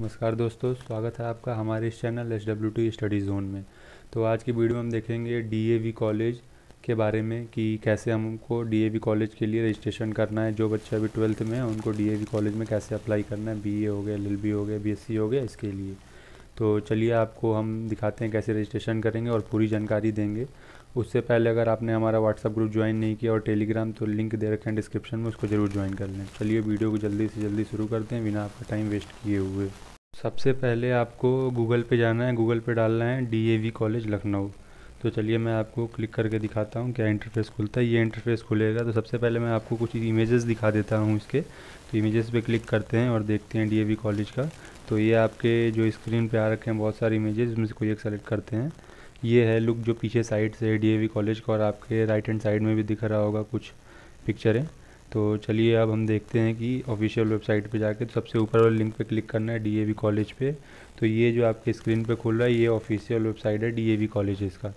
नमस्कार दोस्तों स्वागत है आपका हमारे इस channel S W T study zone में तो आज की वीडियो में हम देखेंगे डी ए वी कॉलेज के बारे में कि कैसे हमको डी ए वी कॉलेज के लिए रजिस्ट्रेशन करना है जो बच्चे अभी ट्वेल्थ में है उनको डी ए वी कॉलेज में कैसे अप्लाई करना है बी ए हो गया एल एल बी हो गया बी एस सी हो गया इसके लिए तो चलिए आपको हम दिखाते हैं कैसे रजिस्ट्रेशन करेंगे और पूरी जानकारी देंगे उससे पहले अगर आपने हमारा व्हाट्सअप ग्रुप ज्वाइन नहीं किया और टेलीग्राम तो लिंक दे रखे हैं डिस्क्रिप्शन में उसको ज़रूर ज्वाइन कर लें चलिए वीडियो को जल्दी से जल्दी शुरू करते हैं बिना आपका टाइम वेस्ट किए हुए सबसे पहले आपको गूगल पे जाना है गूगल पे डालना है डी कॉलेज लखनऊ तो चलिए मैं आपको क्लिक करके दिखाता हूँ क्या इंटरफेस खुलता है ये इंटरफेस खुलेगा तो सबसे पहले मैं आपको कुछ इमेजेस दिखा देता हूँ इसके तो इमेजेस पे क्लिक करते हैं और देखते हैं डीएवी कॉलेज का तो ये आपके जो स्क्रीन पे आ रखे हैं बहुत सारे इमेजेस उसमें से कोई एक सेलेक्ट करते हैं ये है लुक जो पीछे साइड से डीएवी कॉलेज का और आपके राइट हैंड साइड में भी दिख रहा होगा कुछ पिक्चरें तो चलिए अब हम देखते हैं कि ऑफिशियल वेबसाइट पे जाके तो सबसे ऊपर वाले लिंक पे क्लिक करना है डीएवी कॉलेज पे तो ये जो आपके स्क्रीन पे खुल रहा है ये ऑफिशियल वेबसाइट है डीएवी कॉलेजेस का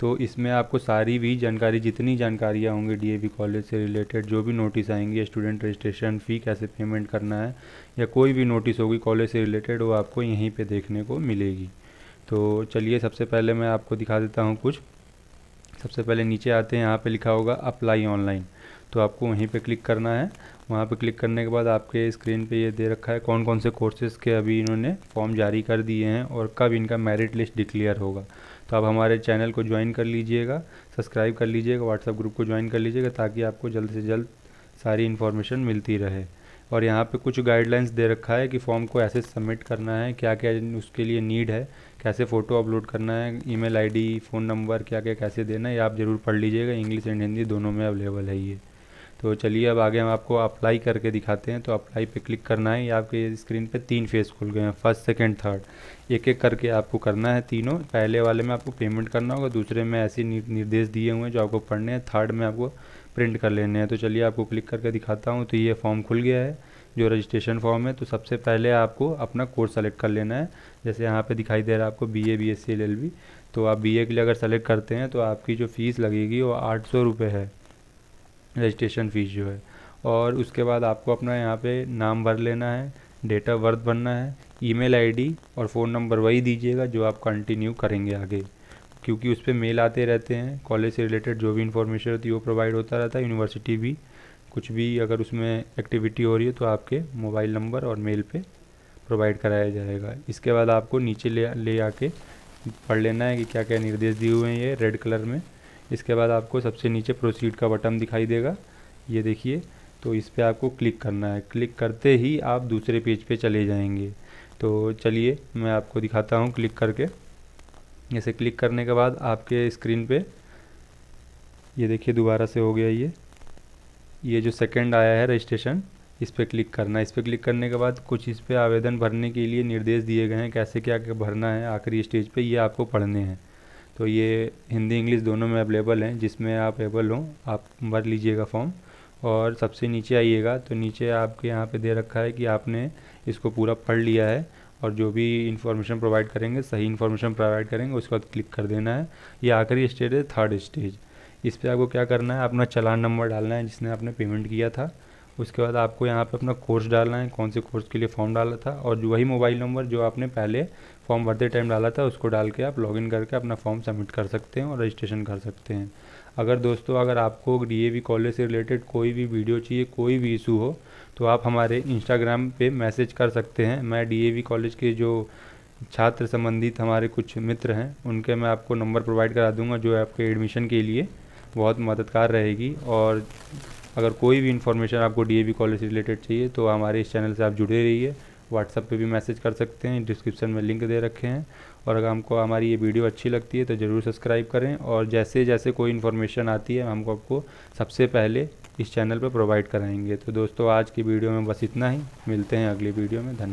तो इसमें आपको सारी भी जानकारी जितनी जानकारियाँ होंगी डीएवी कॉलेज से रिलेटेड जो भी नोटिस आएंगी स्टूडेंट रजिस्ट्रेशन फ़ी कैसे पेमेंट करना है या कोई भी नोटिस होगी कॉलेज से रिलेटेड वो आपको यहीं पर देखने को मिलेगी तो चलिए सबसे पहले मैं आपको दिखा देता हूँ कुछ सबसे पहले नीचे आते हैं यहाँ पे लिखा होगा अप्लाई ऑनलाइन तो आपको वहीं पे क्लिक करना है वहाँ पे क्लिक करने के बाद आपके स्क्रीन पे ये दे रखा है कौन कौन से कोर्सेज़ के अभी इन्होंने फॉर्म जारी कर दिए हैं और कब इनका मेरिट लिस्ट डिक्लेयर होगा तो आप हमारे चैनल को ज्वाइन कर लीजिएगा सब्सक्राइब कर लीजिएगा व्हाट्सअप ग्रुप को ज्वाइन कर लीजिएगा ताकि आपको जल्द से जल्द सारी इन्फॉर्मेशन मिलती रहे और यहाँ पे कुछ गाइडलाइंस दे रखा है कि फॉर्म को ऐसे सबमिट करना है क्या क्या उसके लिए नीड है कैसे फ़ोटो अपलोड करना है ईमेल आईडी फ़ोन नंबर क्या क्या कैसे देना है ये आप ज़रूर पढ़ लीजिएगा इंग्लिश एंड हिंदी दोनों में अवेलेबल है ये तो चलिए अब आगे हम आपको अप्लाई करके दिखाते हैं तो अप्लाई पे क्लिक करना है ये आपके स्क्रीन पे तीन फेज़ खुल गए हैं फर्स्ट सेकंड थर्ड एक एक करके आपको करना है तीनों पहले वाले में आपको पेमेंट करना होगा दूसरे में ऐसे निर्देश दिए हुए हैं जो आपको पढ़ने हैं थर्ड में आपको प्रिंट कर लेने हैं तो चलिए आपको क्लिक करके दिखाता हूँ तो ये फॉर्म खुल गया है जो रजिस्ट्रेशन फॉर्म है तो सबसे पहले आपको अपना कोर्स सेलेक्ट कर लेना है जैसे यहाँ पे दिखाई दे रहा है आपको B A B S C L L तो आप बी ए के लिए अगर सेलेक्ट करते हैं तो आपकी जो फ़ीस लगेगी वो आठ सौ रुपये है रजिस्ट्रेशन फ़ीस जो है और उसके बाद आपको अपना यहाँ पर नाम भर लेना है डेट ऑफ बर्थ भरना है ई मेल और फ़ोन नंबर वही दीजिएगा जो आप कंटिन्यू करेंगे आगे क्योंकि उस पर मेल आते रहते हैं कॉलेज से रिलेटेड जो भी इन्फॉर्मेशन होती है वो प्रोवाइड होता रहता है यूनिवर्सिटी भी कुछ भी अगर उसमें एक्टिविटी हो रही है तो आपके मोबाइल नंबर और मेल पे प्रोवाइड कराया जाएगा इसके बाद आपको नीचे ले ले आके पढ़ लेना है कि क्या क्या निर्देश दिए हुए हैं ये रेड कलर में इसके बाद आपको सबसे नीचे प्रोसीड का बटन दिखाई देगा ये देखिए तो इस पर आपको क्लिक करना है क्लिक करते ही आप दूसरे पेज पे चले जाएंगे तो चलिए मैं आपको दिखाता हूँ क्लिक करके जैसे क्लिक करने के बाद आपके स्क्रीन पर ये देखिए दोबारा से हो गया ये ये जो सेकंड आया है रजिस्ट्रेशन इस पर क्लिक करना है इस पर क्लिक करने के बाद कुछ इस पर आवेदन भरने के लिए निर्देश दिए गए हैं कैसे क्या क्या भरना है आखिरी स्टेज पे ये आपको पढ़ने हैं तो ये हिंदी इंग्लिश दोनों में अवेलेबल हैं जिसमें आप एबल हों आप भर लीजिएगा फॉर्म और सबसे नीचे आइएगा तो नीचे आपके यहाँ पर दे रखा है कि आपने इसको पूरा पढ़ लिया है और जो भी इन्फॉर्मेशन प्रोवाइड करेंगे सही इन्फॉर्मेशन प्रोवाइड करेंगे उसके बाद क्लिक कर देना है ये आखिरी स्टेज है थर्ड स्टेज इस पर आपको क्या करना है अपना चलान नंबर डालना है जिसने आपने पेमेंट किया था उसके बाद आपको यहाँ पर अपना कोर्स डालना है कौन से कोर्स के लिए फॉर्म डाला था और वही मोबाइल नंबर जो आपने पहले फॉर्म भरते टाइम डाला था उसको डाल के आप लॉगिन करके अपना फॉर्म सबमिट कर सकते हैं और रजिस्ट्रेशन कर सकते हैं अगर दोस्तों अगर आपको डी कॉलेज से रिलेटेड कोई भी वीडियो चाहिए कोई भी इशू हो तो आप हमारे इंस्टाग्राम पर मैसेज कर सकते हैं मैं डी कॉलेज के जो छात्र संबंधित हमारे कुछ मित्र हैं उनके मैं आपको नंबर प्रोवाइड करा दूँगा जो आपके एडमिशन के लिए बहुत मददगार रहेगी और अगर कोई भी इन्फॉर्मेशन आपको डी कॉलेज से रिलेटेड चाहिए तो हमारे इस चैनल से आप जुड़े रहिए व्हाट्सएप पे भी मैसेज कर सकते हैं डिस्क्रिप्शन में लिंक दे रखे हैं और अगर हमको हमारी ये वीडियो अच्छी लगती है तो ज़रूर सब्सक्राइब करें और जैसे जैसे कोई इन्फॉर्मेशन आती है हमको आपको सबसे पहले इस चैनल पर प्रोवाइड कराएंगे तो दोस्तों आज की वीडियो में बस इतना ही मिलते हैं अगली वीडियो में धन्यवाद